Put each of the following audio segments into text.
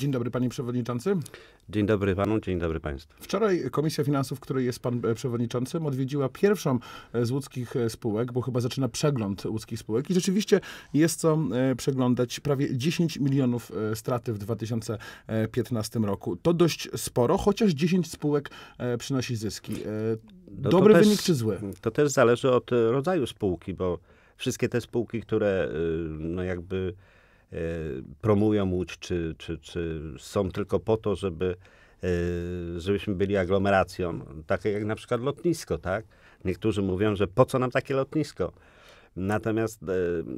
Dzień dobry, panie przewodniczący. Dzień dobry panu, dzień dobry państwu. Wczoraj Komisja Finansów, w której jest pan e, przewodniczącym, odwiedziła pierwszą e, z łódzkich e, spółek, bo chyba zaczyna przegląd łódzkich spółek i rzeczywiście jest co przeglądać. Prawie 10 milionów straty w 2015 roku. To dość sporo, chociaż 10 spółek przynosi zyski. No Dobry też, wynik czy zły? To też zależy od rodzaju spółki, bo wszystkie te spółki, które no jakby E, promują Łódź, czy, czy, czy są tylko po to, żeby, e, żebyśmy byli aglomeracją, takie jak na przykład lotnisko, tak? Niektórzy mówią, że po co nam takie lotnisko? Natomiast e,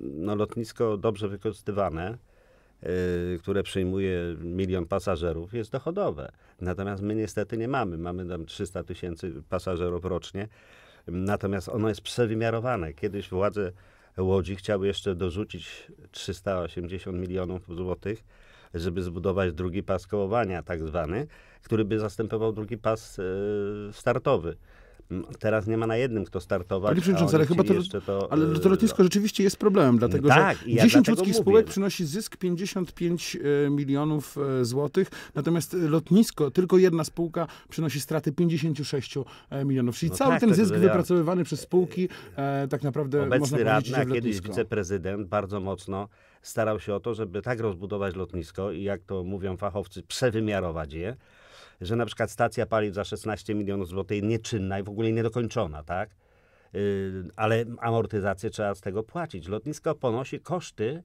no, lotnisko dobrze wykorzystywane, które przyjmuje milion pasażerów, jest dochodowe. Natomiast my niestety nie mamy. Mamy tam 300 tysięcy pasażerów rocznie. Natomiast ono jest przewymiarowane. Kiedyś władze Łodzi chciał jeszcze dorzucić 380 milionów złotych, żeby zbudować drugi pas kołowania, tak zwany, który by zastępował drugi pas e, startowy. Teraz nie ma na jednym, kto startować. Panie przewodniczący, ale chyba to, to, ale e, to lotnisko no. rzeczywiście jest problemem, dlatego tak, że ja 10 ludzkich spółek przynosi zysk 55 e, milionów e, złotych, natomiast lotnisko, tylko jedna spółka przynosi straty 56 milionów. Czyli no cały tak, ten zysk wypracowywany przez spółki tak naprawdę Obecny można radny, a kiedyś wiceprezydent bardzo mocno starał się o to, żeby tak rozbudować lotnisko i jak to mówią fachowcy, przewymiarować je, że na przykład stacja paliw za 16 milionów złotych nieczynna i w ogóle niedokończona, tak? Yy, ale amortyzację trzeba z tego płacić. Lotnisko ponosi koszty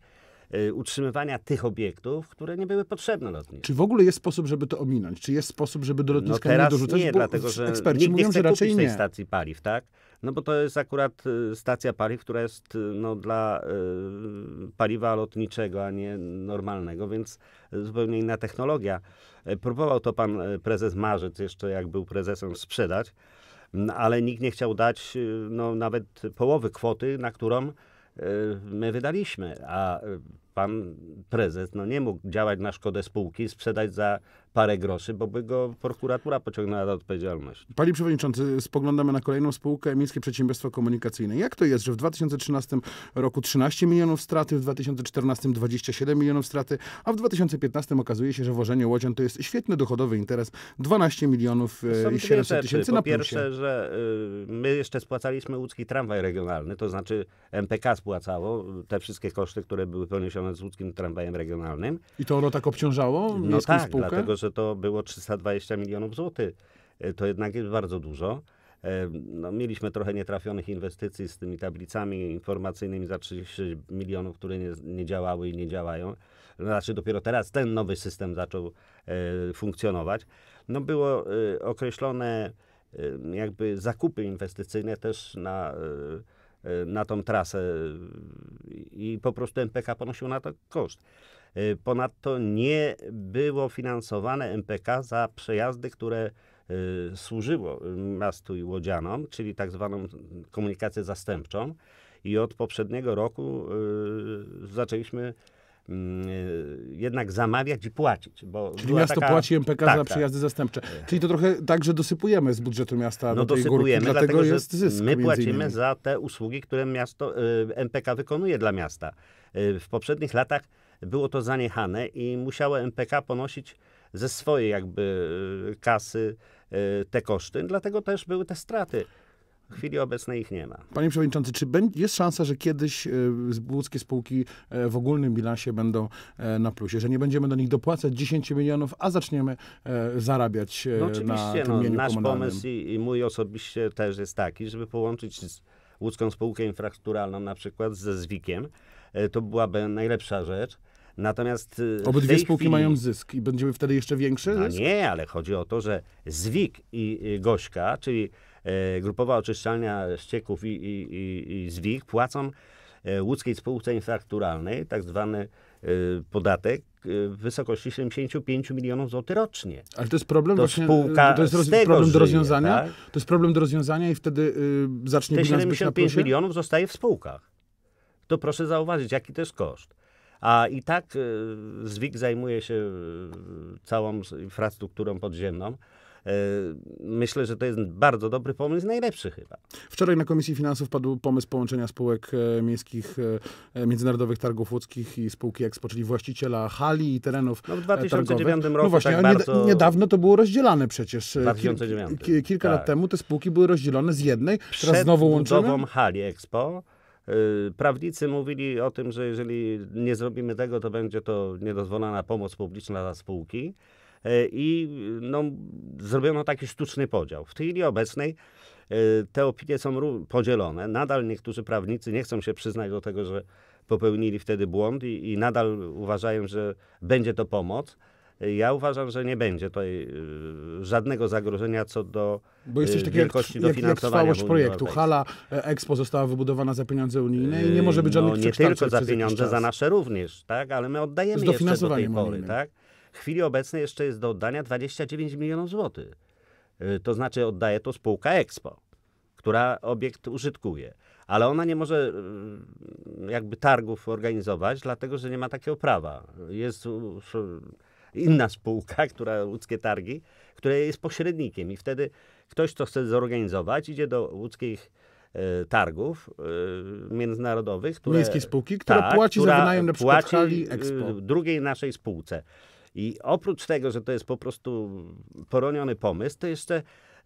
Y, utrzymywania tych obiektów, które nie były potrzebne lotniczym. Czy w ogóle jest sposób, żeby to ominąć? Czy jest sposób, żeby do no lotniska no teraz nie dorzucać? Nie, Bo dlatego że eksperci nikt mówią, nie chce że raczej kupić nie. tej stacji paliw, tak? No bo to jest akurat y, stacja paliw, która jest y, no, dla y, paliwa lotniczego, a nie normalnego, więc zupełnie inna technologia. Próbował to pan prezes Marzec jeszcze, jak był prezesem, sprzedać, no, ale nikt nie chciał dać no, nawet połowy kwoty, na którą Y, my wydaliśmy, a y, pan prezes no nie mógł działać na szkodę spółki, sprzedać za parę groszy, bo by go prokuratura pociągnęła do odpowiedzialności. Panie Przewodniczący, spoglądamy na kolejną spółkę, Miejskie Przedsiębiorstwo Komunikacyjne. Jak to jest, że w 2013 roku 13 milionów straty, w 2014 27 milionów straty, a w 2015 okazuje się, że wożenie łodzią to jest świetny dochodowy interes, 12 milionów e, Są 700 tysięcy na pierwsze, plusie. że y, my jeszcze spłacaliśmy łódzki tramwaj regionalny, to znaczy MPK spłacało y, te wszystkie koszty, które były poniesione połączone z łódzkim tramwajem regionalnym. I to ono tak obciążało? No tak, spółkę? dlatego że to było 320 milionów złotych. E, to jednak jest bardzo dużo. E, no, mieliśmy trochę nietrafionych inwestycji z tymi tablicami informacyjnymi za 36 milionów, które nie, nie działały i nie działają. No, znaczy dopiero teraz ten nowy system zaczął e, funkcjonować. No, było e, określone e, jakby zakupy inwestycyjne też na... E, E, na tą trasę i po prostu MPK ponosił na to koszt. E, ponadto nie było finansowane MPK za przejazdy, które e, służyło miastu i łodzianom, czyli tak zwaną komunikację zastępczą. I od poprzedniego roku zaczęliśmy Mm, e, jednak zamawiać i płacić. Bo Czyli miasto taka... płaci MPK tak, za tak. przejazdy tak. zastępcze. E. Czyli to trochę tak, że dosypujemy z budżetu miasta no do tej dosypujemy, górki, dlatego, dlatego jest zysk. My płacimy za te usługi, które miasto e, MPK wykonuje dla miasta. W poprzednich latach było to zaniechane i musiało MPK ponosić ze swojej jakby kasy te koszty, dlatego też były te straty. W chwili obecnej ich nie ma. Panie Przewodniczący, czy jest szansa, że kiedyś e, łódzkie spółki e, w ogólnym bilansie będą e, na plusie? Że nie będziemy do nich dopłacać 10 milionów, a zaczniemy zarabiać no oczywiście, na tym no, mieniu Nasz pomysł i, i mój osobiście też jest taki, żeby połączyć łódzką spółkę infrastrukturalną na przykład ze Zwikiem. To byłaby najlepsza rzecz. Natomiast. Obydwie spółki chwili... mają zysk i będziemy wtedy jeszcze większy? No nie, ale chodzi o to, że Zwik i Gośka, czyli E, grupowa Oczyszczalnia Ścieków i, i, i, i płacą e, łódzkiej spółce infrastrukturalnej, tak zwany e, podatek w wysokości 75 milionów złotych rocznie. Ale to jest problem to właśnie, to jest roz, problem do rozwiązania. Tak? To jest problem do rozwiązania i wtedy yy, zacznie Te 75 milionów zostaje w spółkach. To proszę zauważyć, jaki to jest koszt. A i tak zwik zajmuje się całą infrastrukturą podziemną. E, myślę, że to jest bardzo dobry pomysł, najlepszy chyba. Wczoraj na Komisji Finansów padł pomysł połączenia spółek e, miejskich, e, Międzynarodowych Targów Łódzkich i spółki Expo, czyli właściciela hali i terenów No w 2009 targowych. No roku no właśnie, tak bardzo... niedawno to było rozdzielane przecież. 2009. Kil kilka tak. lat temu te spółki były rozdzielone z jednej, Przed teraz znowu łączymy. hali Expo Prawnicy mówili o tym, że jeżeli nie zrobimy tego, to będzie to niedozwolona pomoc publiczna dla spółki. E, i no, zrobiono taki sztuczny podział. W chwili obecnej e, te opinie są podzielone. Nadal niektórzy prawnicy nie chcą się przyznać do tego, że popełnili wtedy błąd i, i nadal uważają, że będzie to pomoc. E, ja uważam, że nie będzie tutaj żadnego zagrożenia co do Bo jest coś wielkości jak, dofinansowania. Jak, jak trwałość projektu. Hala Expo została wybudowana za pieniądze unijne i nie może być no, żadnych no, Nie tylko za pieniądze, za nasze również, tak? ale my oddajemy jeszcze do tej pory. Tak? W chwili obecnej jeszcze jest do oddania 29 milionów złotych. Y, to znaczy oddaje to spółka Expo, która obiekt użytkuje. Ale ona nie może y, jakby targów organizować, dlatego że nie ma takiego prawa. Jest inna spółka, która łódzkie targi, która jest pośrednikiem i wtedy ktoś, kto chce zorganizować, idzie do łódzkich y, targów międzynarodowych. Które, Miejskiej spółki, która tak, płaci która za wynajem na przykład płaci drugiej naszej spółce. I oprócz tego, że to jest po prostu poroniony pomysł, to jeszcze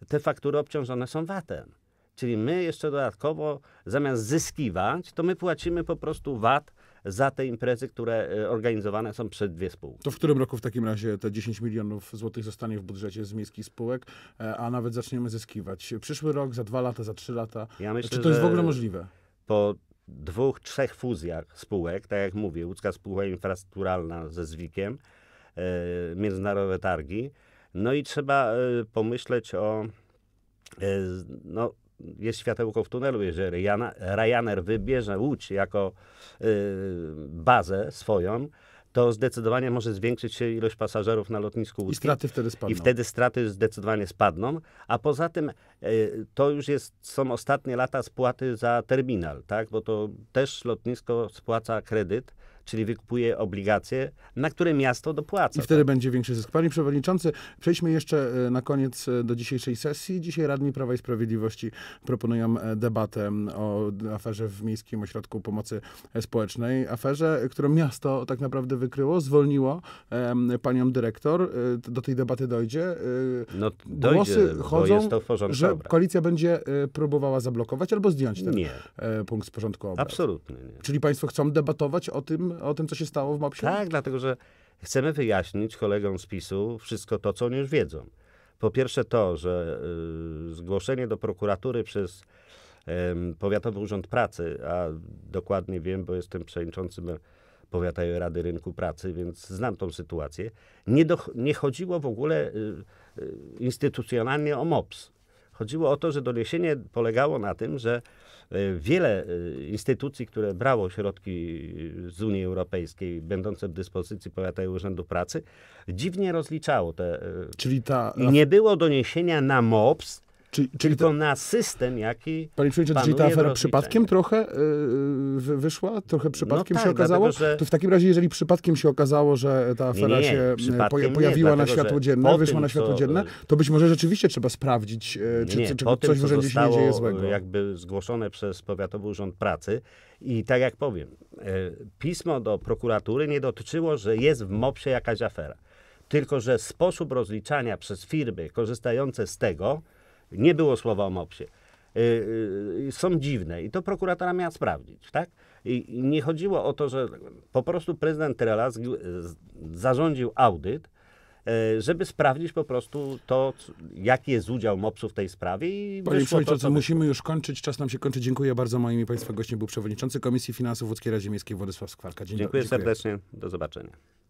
te faktury obciążone są VAT-em. Czyli my jeszcze dodatkowo, zamiast zyskiwać, to my płacimy po prostu VAT za te imprezy, które e, organizowane są przez dwie spółki. To w którym roku w takim razie te 10 milionów złotych zostanie w budżecie z miejskich spółek, e, a nawet zaczniemy zyskiwać? Przyszły rok, za dwa lata, za trzy lata? Ja myślę, Czy to jest w ogóle możliwe? Po dwóch, trzech fuzjach spółek, tak jak mówię, łódzka spółka infrastrukturalna ze Zwikiem, E, międzynarodowe targi. No i trzeba e, pomyśleć o, e, no, jest światełko w tunelu, jeżeli Ryanair wybierze Łódź jako bazę swoją, to zdecydowanie może zwiększyć się ilość pasażerów na lotnisku łódzkim. I straty wtedy spadną. I wtedy straty zdecydowanie spadną. A poza tym to już jest, są ostatnie lata spłaty za terminal, tak? bo to też lotnisko spłaca kredyt czyli wykupuje obligacje, na które miasto dopłaca. I wtedy tak? będzie większy zysk. Panie Przewodniczący, przejdźmy jeszcze e, na koniec e, do dzisiejszej sesji. Dzisiaj Radni Prawa i Sprawiedliwości proponują e, debatę o aferze w Miejskim Ośrodku Pomocy Społecznej. Aferze, którą miasto tak naprawdę wykryło, zwolniło panią dyrektor. Do tej debaty dojdzie. No, dojdzie, Głosy chodzą, że dobra. koalicja będzie próbowała zablokować albo zdjąć ten nie. punkt z porządku obrad. Absolutnie nie. Czyli państwo chcą debatować o tym, o tym, co się stało w MOPS-ie? Tak, dlatego że chcemy wyjaśnić kolegom z PiSu wszystko to, co oni już wiedzą. Po pierwsze to, że y, zgłoszenie do prokuratury przez y, Powiatowy Urząd Pracy, a dokładnie wiem, bo jestem przewodniczącym Powiatowej Rady Rynku Pracy, więc znam tą sytuację, nie, do, nie chodziło w ogóle y, y instytucjonalnie o MOPS. Chodziło o to, że doniesienie polegało na tym, że E, wiele e, instytucji, które brało środki z Unii Europejskiej, będące w dyspozycji Powiatowego Urzędu Pracy, dziwnie rozliczało te. E, Czyli ta. nie było doniesienia na MOPS, Czyli, czyli to na system, jaki. Panie Przewodniczący, czyli ta afera przypadkiem trochę yy, wyszła? Trochę no przypadkiem no tak, się okazało? Dlatego, że... To w takim razie, jeżeli przypadkiem się okazało, że ta afera nie, się e, pojawiła nie, dlatego, na światło dzienne, wyszła tym, na światło co... dzienne, to być może rzeczywiście trzeba sprawdzić, e, czy, nie, czy, czy coś w urzędzie się nie dzieje złego. jakby zgłoszone przez Powiatowy Urząd Pracy i tak jak powiem, pismo do prokuratury nie dotyczyło, że jest w MOPS-ie jakaś afera. Tylko, że sposób rozliczania przez firmy korzystające z tego, nie było słowa o MOPS-ie. Y, y, y, są dziwne i to prokuratora miała sprawdzić, tak? I nie chodziło o to, że po prostu prezydent Trela zarządził audyt, e, żeby sprawdzić po prostu to, jaki jest udział MOPS-u w tej sprawie. I Panie Przewodniczący, to, co... musimy już kończyć. Czas nam się kończy. Dziękuję bardzo. Moim i Państwa gościem był Przewodniczący Komisji Finansów Łódzkiej Radzie Miejskiej Władysław Skwarka. Dzień dziękuję, do... dziękuję serdecznie. Do zobaczenia.